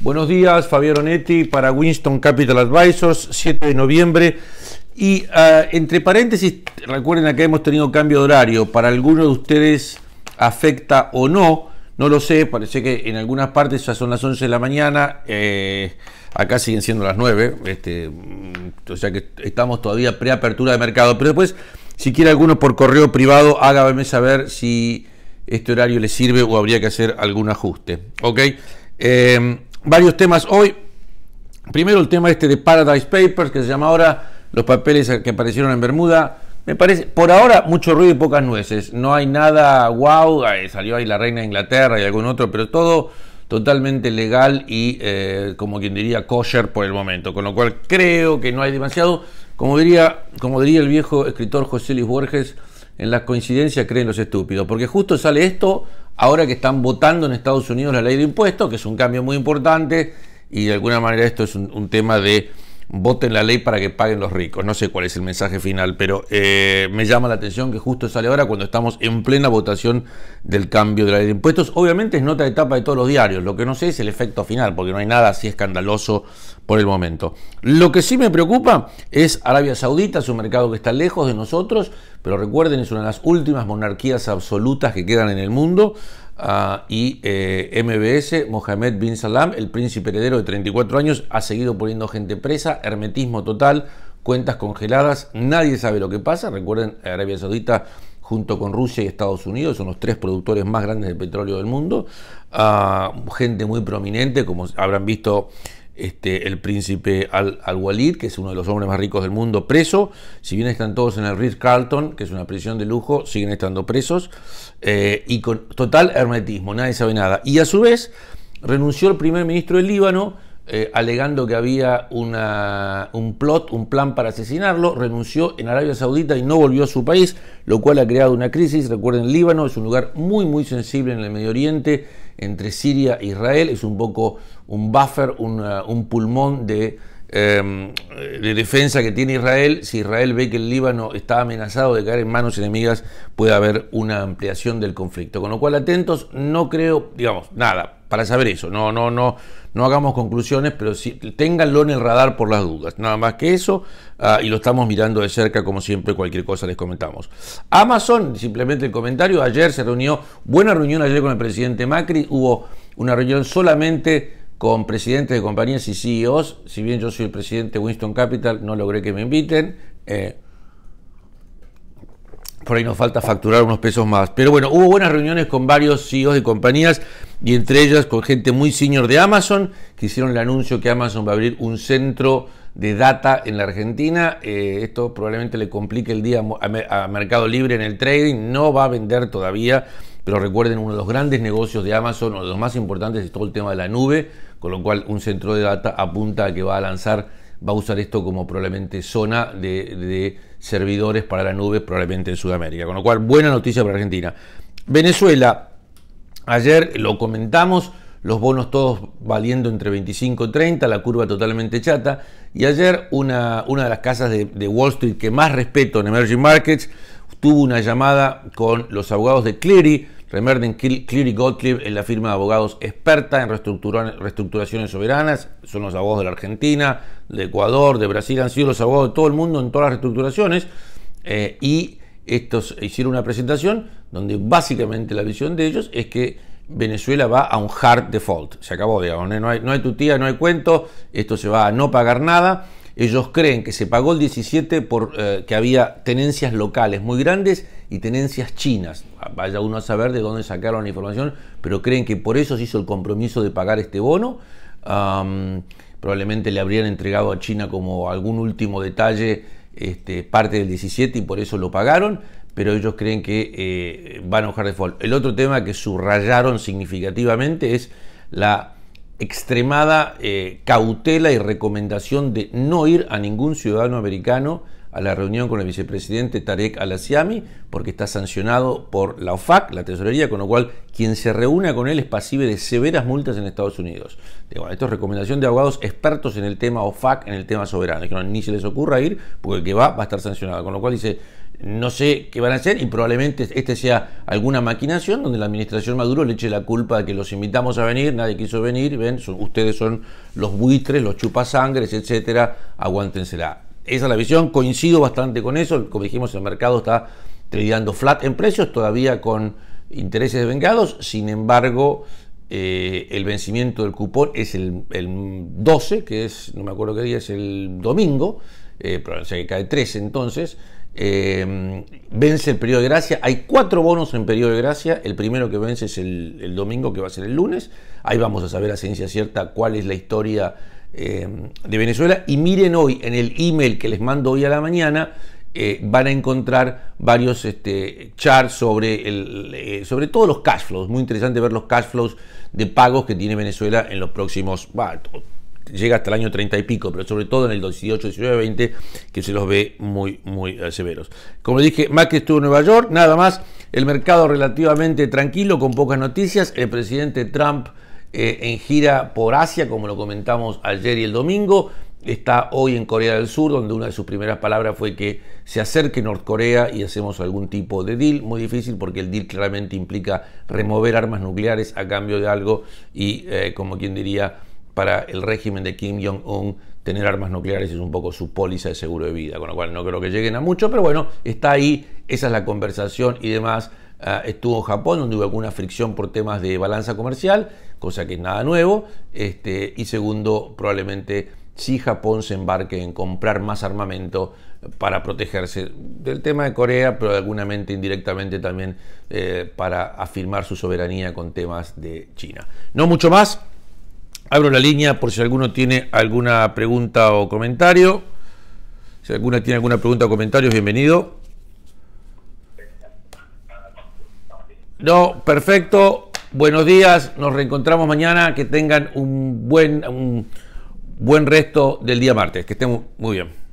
Buenos días, Fabián Onetti para Winston Capital Advisors, 7 de noviembre. Y ah, entre paréntesis, recuerden acá hemos tenido cambio de horario. Para alguno de ustedes afecta o no, no lo sé, parece que en algunas partes ya son las 11 de la mañana, eh, acá siguen siendo las 9, este, mm, o sea que estamos todavía preapertura de mercado. Pero después, si quiere alguno por correo privado, hágame saber si este horario le sirve o habría que hacer algún ajuste. ¿Ok? Em, varios temas hoy. Primero el tema este de Paradise Papers, que se llama ahora los papeles que aparecieron en Bermuda. Me parece, por ahora, mucho ruido y pocas nueces. No hay nada wow, salió ahí la reina de Inglaterra y algún otro, pero todo totalmente legal y, eh, como quien diría, kosher por el momento. Con lo cual creo que no hay demasiado. Como diría, como diría el viejo escritor José Luis Borges, en las coincidencias creen los estúpidos, porque justo sale esto ahora que están votando en Estados Unidos la ley de impuestos, que es un cambio muy importante y de alguna manera esto es un, un tema de voten la ley para que paguen los ricos. No sé cuál es el mensaje final, pero eh, me llama la atención que justo sale ahora cuando estamos en plena votación del cambio de la ley de impuestos. Obviamente es nota de etapa de todos los diarios, lo que no sé es el efecto final, porque no hay nada así escandaloso por el momento. Lo que sí me preocupa es Arabia Saudita, su mercado que está lejos de nosotros, pero recuerden, es una de las últimas monarquías absolutas que quedan en el mundo y eh, MBS, Mohamed Bin Salam, el príncipe heredero de 34 años, ha seguido poniendo gente presa, hermetismo total, cuentas congeladas, nadie sabe lo que pasa. Recuerden, Arabia Saudita junto con Rusia y Estados Unidos, son los tres productores más grandes de petróleo del mundo. Ah, gente muy prominente, como habrán visto este, el príncipe Al-Walid, que es uno de los hombres más ricos del mundo, preso. Si bien están todos en el Ritz Carlton, que es una prisión de lujo, siguen estando presos. Eh, y con total hermetismo, nadie sabe nada. Y a su vez, renunció el primer ministro del Líbano, eh, alegando que había una, un plot, un plan para asesinarlo, renunció en Arabia Saudita y no volvió a su país, lo cual ha creado una crisis. Recuerden, Líbano es un lugar muy, muy sensible en el Medio Oriente, entre Siria e Israel, es un poco un buffer, un pulmón de, em, de defensa que tiene Israel. Si Israel ve que el Líbano está amenazado de caer en manos enemigas, puede haber una ampliación del conflicto. Con lo cual, atentos, no creo, digamos, nada para saber eso. No, no, no, no hagamos conclusiones, pero sí, ténganlo en el radar por las dudas. Nada más que eso, ah, y lo estamos mirando de cerca, como siempre, cualquier cosa les comentamos. Amazon, simplemente el comentario, ayer se reunió, buena reunión ayer con el presidente Macri, hubo una reunión solamente con presidentes de compañías y CEOs, si bien yo soy el presidente de Winston Capital, no logré que me inviten. Eh, por ahí nos falta facturar unos pesos más. Pero bueno, hubo buenas reuniones con varios CEOs de compañías y entre ellas con gente muy senior de Amazon, que hicieron el anuncio que Amazon va a abrir un centro de data en la Argentina. Eh, esto probablemente le complique el día a, a Mercado Libre en el trading. No va a vender todavía, pero recuerden, uno de los grandes negocios de Amazon, uno de los más importantes, es todo el tema de la nube, con lo cual un centro de data apunta a que va a lanzar va a usar esto como probablemente zona de, servidores para la nube, probablemente en Sudamérica. Con lo cual, buena noticia para Argentina. Venezuela, ayer lo comentamos, los bonos todos valiendo entre 25 y 30, la curva totalmente chata. Y ayer una, una de las casas de, de, Wall Street que más respeto en Emerging Markets tuvo una llamada con los abogados de Cleary Remerden, Cleary Gottlieb es la firma de abogados experta en reestructuraciones soberanas. Son los abogados de la Argentina, de Ecuador, de Brasil. Han sido los abogados de todo el mundo en todas las reestructuraciones. Eh, y estos hicieron una presentación donde básicamente la visión de ellos es que Venezuela va a un hard default. Se acabó, digamos. No hay, no hay tutía, no hay cuento. Esto se va a no pagar nada. Ellos creen que se pagó el 17 por eh, que había tenencias locales muy grandes y tenencias chinas. Vaya uno a saber de dónde sacaron la información, pero creen que por eso se hizo el compromiso de pagar este bono. probablemente le habrían entregado a China como algún último detalle este, parte del 17 y por eso lo pagaron, pero ellos creen que eh, van a bajar default. El otro tema que subrayaron significativamente es la extremada eh, cautela y recomendación de no ir a ningún ciudadano americano a la reunión con el vicepresidente Tarek Al-Asiami, porque está sancionado por la OFAC, la tesorería, con lo cual quien se reúna con él es pasible de severas multas en Estados Unidos. esto es recomendación de abogados expertos en el tema OFAC, en el tema soberano. Que no, ni se les ocurra ir, porque el que va va a estar sancionado. Con lo cual dice, no sé qué van a hacer y probablemente este sea alguna maquinación donde la administración Maduro le eche la culpa de que los invitamos a venir, nadie quiso venir, ven, ustedes son los buitres, los chupasangres, etcétera, aguántensela. Esa es la visión, coincido bastante con eso, como dijimos, el mercado está tradeando flat en precios, todavía con intereses vengados, sin embargo, eh, el vencimiento del cupón es el, 12, que es, no me acuerdo qué día, es el domingo, eh, pero, cae 13 entonces, Em, vence el periodo de gracia. Hay cuatro bonos en periodo de gracia. El primero que vence es el, domingo, que va a ser el lunes. Ahí vamos a saber a ciencia cierta cuál es la historia em, de Venezuela. Y miren hoy, en el email que les mando hoy a la mañana, eh, van a encontrar varios este, charts sobre, eh, sobre todos los cash flows. Muy interesante ver los cash flows de pagos que tiene Venezuela en los próximos llega hasta el año 30 y pico, pero sobre todo en el 18, 19, 20, que se los ve muy, muy eh, severos. Como dije, que estuvo en Nueva York, nada más, el mercado relativamente tranquilo, con pocas noticias, el presidente Trump eh, en gira por Asia, como lo comentamos ayer y el domingo, está hoy en Corea del Sur, donde una de sus primeras palabras fue que se acerque Norcorea y hacemos algún tipo de deal. Muy difícil porque el deal claramente implica remover armas nucleares a cambio de algo y, eh, como quien diría, para el régimen de Kim Jong-un tener armas nucleares es un poco su póliza de seguro de vida, con lo cual no creo que lleguen a mucho, pero bueno, está ahí, esa es la conversación y demás. Ah, estuvo en Japón, donde hubo alguna fricción por temas de balanza comercial, cosa que es nada nuevo, este, y segundo, probablemente si Japón se embarque en comprar más armamento para protegerse del tema de Corea, pero de alguna mente indirectamente también eh, para afirmar su soberanía con temas de China. No mucho más. Abro la línea por si alguno tiene alguna pregunta o comentario. Si alguna tiene alguna pregunta o comentario, bienvenido. No, perfecto. Buenos días. Nos reencontramos mañana. Que tengan un buen, un buen resto del día martes. Que estén muy bien.